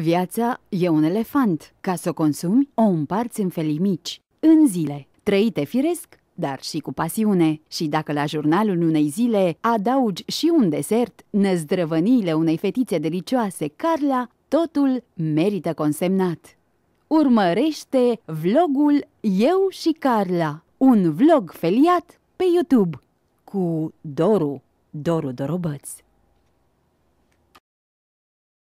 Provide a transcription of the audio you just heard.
Viața e un elefant. Ca să o consumi, o împarți în felii mici, în zile, trăite firesc, dar și cu pasiune. Și dacă la jurnalul unei zile adaugi și un desert, năzdrăvăniile unei fetițe delicioase, Carla, totul merită consemnat. Urmărește vlogul Eu și Carla, un vlog feliat pe YouTube cu Doru, Doru Dorobăți.